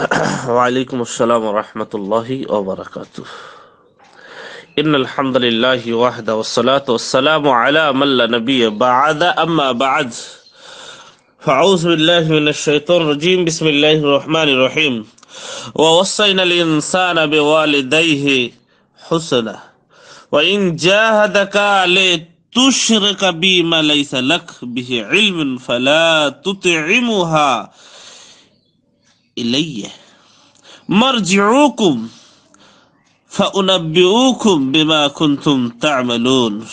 وعليكم السلام ورحمة الله وبركاته إن الحمد لله وحده والصلاة والسلام على من لا نبي بعد أما بعد فأعوذ بالله من الشيطان الرجيم بسم الله الرحمن الرحيم ووصينا الإنسان بوالديه حسنا وإن جاهدك لتشرك بما ليس لك به علم فلا تطعمها إلي مرجعوكم فأنبئوكم بما كنتم تعملون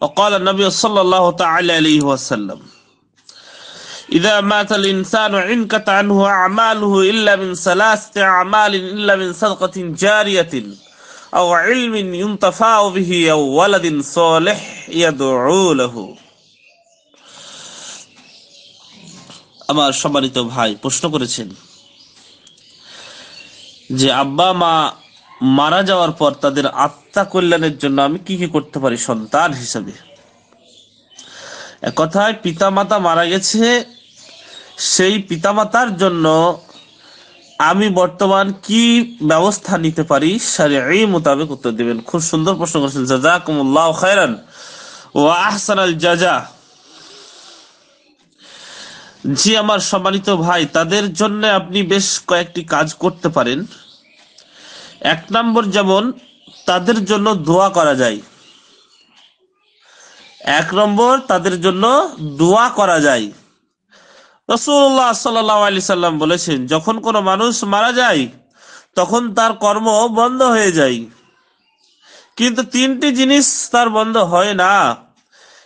وقال النبي صلى الله تعالى عليه وسلم إذا مات الإنسان عنكت عنه أعماله إلا من ثلاثة أعمال إلا من صدقة جارية أو علم ينتفع به أو ولد صالح يدعو له আমার সম্মানিত ভাই প্রশ্ন করেছেন যে আব্বা মা মারা যাওয়ার পর তাদের আত্মা কল্যাণের জন্য আমি কি কি করতে পারি সন্তান হিসাবে কথায় পিতামাতা মারা গেছে সেই পিতামাতার জন্য আমি বর্তমান কি ব্যবস্থা নিতে পারি সারে এই মোতাবেক উত্তর দেবেন খুব সুন্দর প্রশ্ন করেছেন কুমুল্লাহ খায়রান ও আহসান আল জাজা জি আমার সম্মানিত ভাই তাদের জন্য আপনি বেশ কয়েকটি কাজ করতে পারেন এক নম্বর যেমন তাদের জন্য দোয়া করা যায় এক নম্বর তাদের জন্য দোয়া করা যায় রসুল্লাহ সাল্লি সাল্লাম বলেছেন যখন কোনো মানুষ মারা যায় তখন তার কর্ম বন্ধ হয়ে যায় কিন্তু তিনটি জিনিস তার বন্ধ হয় না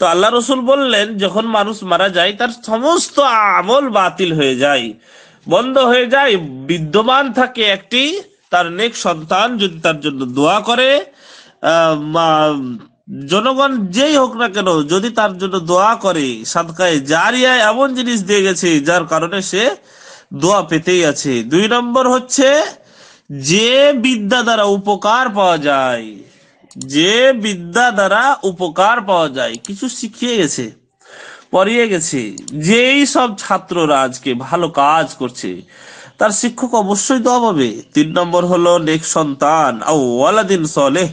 তো আল্লাহ রসুল বললেন যখন মানুষ মারা যায় তার সমস্ত আমল বাতিল হয়ে যায় বন্ধ হয়ে যায় বিদ্যমান থাকে একটি তার নেক সন্তান যদি তার জন্য দোয়া করে জনগণ যেই হোক না কেন যদি তার জন্য দোয়া করে সাদকায় জারিয়ায় এমন জিনিস দিয়ে গেছে যার কারণে সে দোয়া পেতেই আছে দুই নম্বর হচ্ছে যে বিদ্যা দ্বারা উপকার পাওয়া যায় যে বিদ্যা দ্বারা উপকার পাওয়া যায় কিছু শিখিয়ে গেছে পড়িয়ে গেছে যেই সব ছাত্ররা আজকে ভালো কাজ করছে তার শিক্ষক অবশ্যই দোয়া পাবে তিন নম্বর হলো নেক সন্তান আউলাদিন সলেহ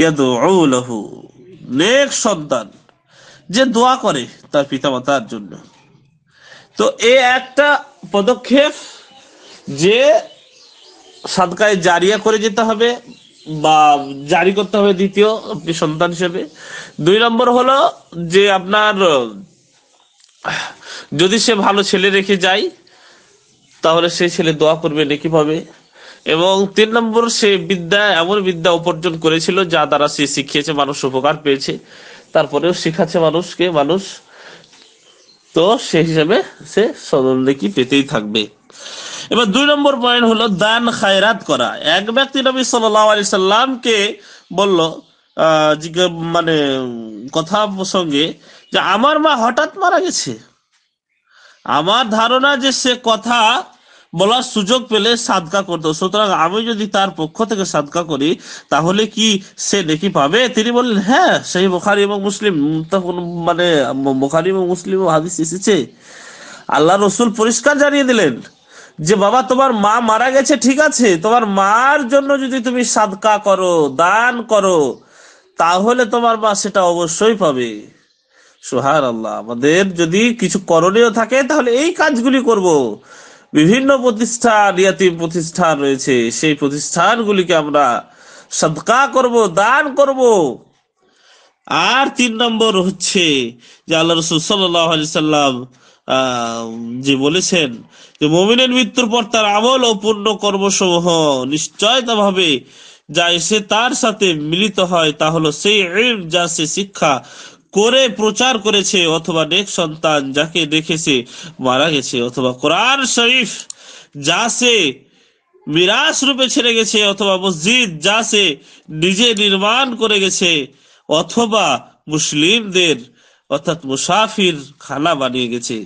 ইয়াদু নেক সন্তান যে দোয়া করে তার পিতামাতার জন্য তো এ একটা পদক্ষেপ যে সাদকায় জারিয়া করে যেতে হবে বা জারি করতে হবে দ্বিতীয় আপনি সন্তান হিসেবে দুই নম্বর হলো যে আপনার যদি সে ভালো ছেলে রেখে যায় তাহলে সেই ছেলে দোয়া করবে নাকি পাবে এবং তিন নম্বর সে বিদ্যা এমন বিদ্যা উপার্জন করেছিল যা দ্বারা সে শিখিয়েছে মানুষ উপকার পেয়েছে তারপরেও শিখাচ্ছে মানুষকে মানুষ তো সেই হিসাবে সে সদন দেখি পেতেই থাকবে এবার দুই নম্বর পয়েন্ট হলো দান খায়রাত করা এক ব্যক্তি নবী সাল্লি সাল্লামকে বলল মানে কথা প্রসঙ্গে যে আমার মা হঠাৎ মারা গেছে আমার ধারণা যে সে কথা বলার সুযোগ পেলে সাদকা করতো সুতরাং আমি যদি তার পক্ষ থেকে সাদকা করি তাহলে কি সে দেখি পাবে তিনি বললেন হ্যাঁ সেই বোখারি এবং মুসলিম তখন মানে বোখারি এবং মুসলিম হাদিস এসেছে আল্লাহ রসুল পরিষ্কার জানিয়ে দিলেন যে বাবা তোমার মা মারা গেছে ঠিক আছে তোমার মার জন্য যদি তুমি সাদকা করো দান করো তাহলে তোমার মা সেটা অবশ্যই পাবে সোহার আল্লাহ আমাদের যদি কিছু করণীয় থাকে তাহলে এই কাজগুলি করব। বিভিন্ন প্রতিষ্ঠান ইয়াতিম প্রতিষ্ঠান রয়েছে সেই প্রতিষ্ঠানগুলিকে আমরা সদকা করব দান করব। আর তিন নম্বর হচ্ছে যে আল্লাহ রসুল সাল্লি সাল্লাম যে বলেছেন যে মমিনের মৃত্যুর পর তার আমল ও পূর্ণ কর্মসমূহ নিশ্চয়তা ভাবে যা এসে তার সাথে মিলিত হয় তা হলো সেই এম যা সে শিক্ষা করে প্রচার করেছে অথবা নেক সন্তান যাকে দেখেছে মারা গেছে অথবা কোরআন শরীফ যা সে মিরাস রূপে ছেড়ে গেছে অথবা মসজিদ যা সে নিজে নির্মাণ করে গেছে অথবা মুসলিমদের অর্থাৎ মুসাফির খানা বানিয়ে গেছে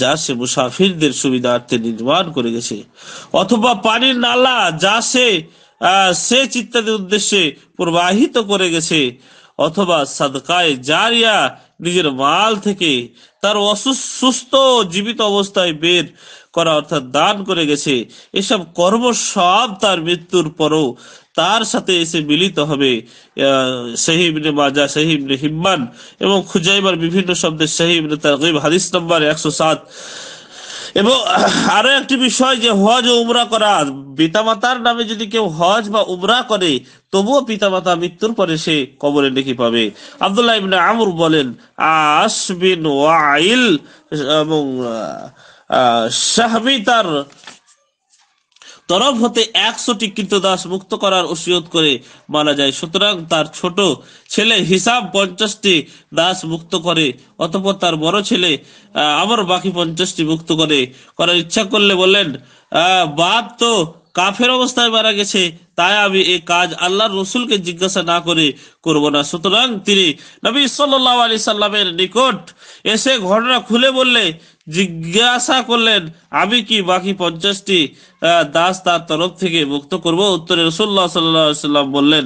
যা সে মুসাফিরদের সুবিধার্থে নির্মাণ করে গেছে অথবা পানির নালা যা সে সে চিত্তাদের উদ্দেশ্যে প্রবাহিত করে গেছে অথবা সাদকায় জারিয়া নিজের মাল থেকে তার অসুস্থ জীবিত অবস্থায় বের করা অর্থাৎ দান করে গেছে এসব কর্ম সব তার মৃত্যুর পরও তার সাথে এসে মিলিত হবে ইবনে মাজা ইবনে হিম্মান এবং খুজাইবার বিভিন্ন শব্দের ইবনে তারগিব হাদিস নম্বর একশো সাত এবং আরো একটি বিষয় যে হজ উমরা করা পিতামাতার নামে যদি কেউ হজ বা উমরা করে তবুও পিতামাতা মৃত্যুর পরে সে কবরে নেকি পাবে আবদুল্লাহ ইবনে আমর বলেন আসবিন ওয়াইল এবং শাহমি তার তরফ হতে একশোটি কৃতদাস মুক্ত করার ওসিয়ত করে মারা যায় সুতরাং তার ছোট ছেলে হিসাব পঞ্চাশটি দাস মুক্ত করে অতপর তার বড় ছেলে আবার বাকি পঞ্চাশটি মুক্ত করে করার ইচ্ছা করলে বললেন বাপ তো কাফের অবস্থায় মারা গেছে তাই আমি এই কাজ আল্লাহর রসুলকে জিজ্ঞাসা না করে করব না সুতরাং তিনি নবী সাল্লাহ আলি সাল্লামের নিকট এসে ঘটনা খুলে বললে জিজ্ঞাসা করলেন আমি কি বাকি পঞ্চাশটি দাস তার তরফ থেকে মুক্ত করব উত্তরে রসুল্লাহ সাল্লাম বললেন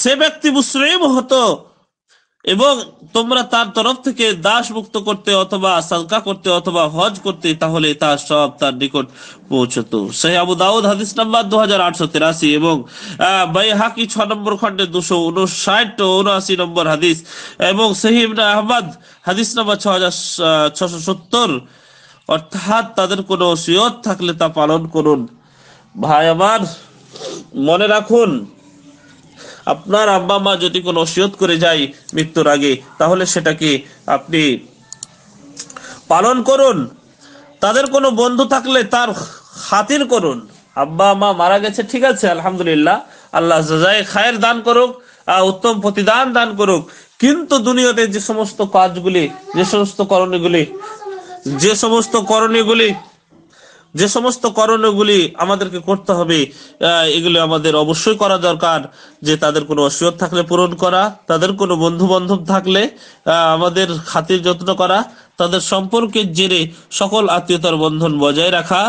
সে ব্যক্তি মুসলিম হতো এবং তোমরা তার তরফ থেকে দাস মুক্ত করতে অথবা সালকা করতে অথবা হজ করতে তাহলে তার সব তার নিকট পৌঁছত সেই আবু দাউদ হাদিস নাম্বার দু হাজার আটশো তেরাশি এবং বাই হাকি ছ নম্বর খন্ডে দুশো উনষাট উনআশি নম্বর হাদিস এবং সহিবনা আহমদ হাদিস নাম্বার ছ হাজার ছশো সত্তর অর্থাৎ তাদের কোনো সিয়ত থাকলে তা পালন করুন ভাই আমার মনে রাখুন আপনার আব্বা মা যদি কোনো অসিয়ত করে যায় মৃত্যুর আগে তাহলে সেটাকে আপনি পালন করুন তাদের কোনো বন্ধু থাকলে তার খাতির করুন আব্বা মা মারা গেছে ঠিক আছে আলহামদুলিল্লাহ আল্লাহ খায়ের দান করুক উত্তম প্রতিদান দান করুক কিন্তু দুনিয়াতে যে সমস্ত কাজগুলি যে সমস্ত করণীগুলি যে সমস্ত করণীয়গুলি যে সমস্ত করণগুলি আমাদেরকে করতে হবে এগুলো আমাদের অবশ্যই করা দরকার যে তাদের কোনো অসুবিধ থাকলে পূরণ করা তাদের কোনো বন্ধু বান্ধব থাকলে আমাদের খাতির যত্ন করা তাদের সম্পর্কের জেরে সকল আত্মীয়তার বন্ধন বজায় রাখা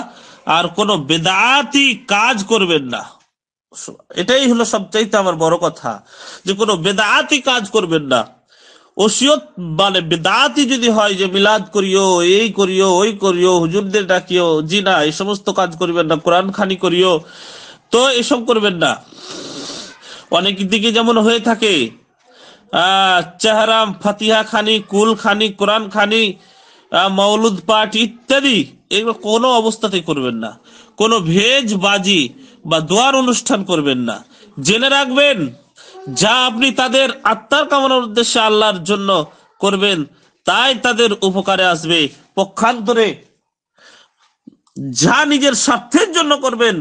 আর কোনো বেদাতি কাজ করবেন না এটাই হলো সবচাইতে আমার বড় কথা যে কোনো বেদাতি কাজ করবেন না ওসিয়ত মানে বেদাতি যদি হয় যে মিলাদ করিও এই করিও ওই করিও হুজুরদের ডাকিও জি না এই সমস্ত কাজ করবেন না কোরআন খানি করিও তো এসব করবেন না অনেক দিকে যেমন হয়ে থাকে চেহারাম ফাতিহা খানি কুল খানি কোরআন খানি মৌলুদ পাঠ ইত্যাদি এগুলো কোনো অবস্থাতেই করবেন না কোনো ভেজ বাজি বা দোয়ার অনুষ্ঠান করবেন না জেনে রাখবেন যা আপনি তাদের আত্মার কামানোর উদ্দেশ্যে আল্লাহর জন্য করবেন তাই তাদের উপকারে আসবে পক্ষান্তরে যা নিজের স্বার্থের জন্য করবেন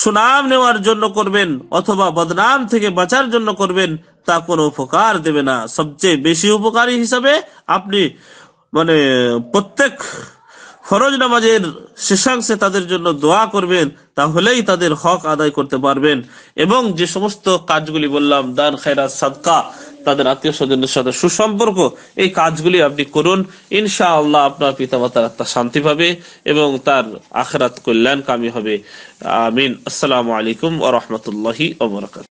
সুনাম নেওয়ার জন্য করবেন অথবা বদনাম থেকে বাঁচার জন্য করবেন তা কোনো উপকার দেবে না সবচেয়ে বেশি উপকারী হিসাবে আপনি মানে প্রত্যেক ফরজ নামাজের শেষাংশে তাদের জন্য দোয়া করবেন তাহলেই তাদের হক আদায় করতে পারবেন এবং যে সমস্ত কাজগুলি বললাম দান খায়রা সাদকা তাদের আত্মীয় স্বজনের সাথে সুসম্পর্ক এই কাজগুলি আপনি করুন ইনশা আল্লাহ আপনার মাতার আত্মা শান্তি পাবে এবং তার আখরাত কল্যাণ কামি হবে আমিন আসসালামু আলাইকুম ও রহমতুল্লাহি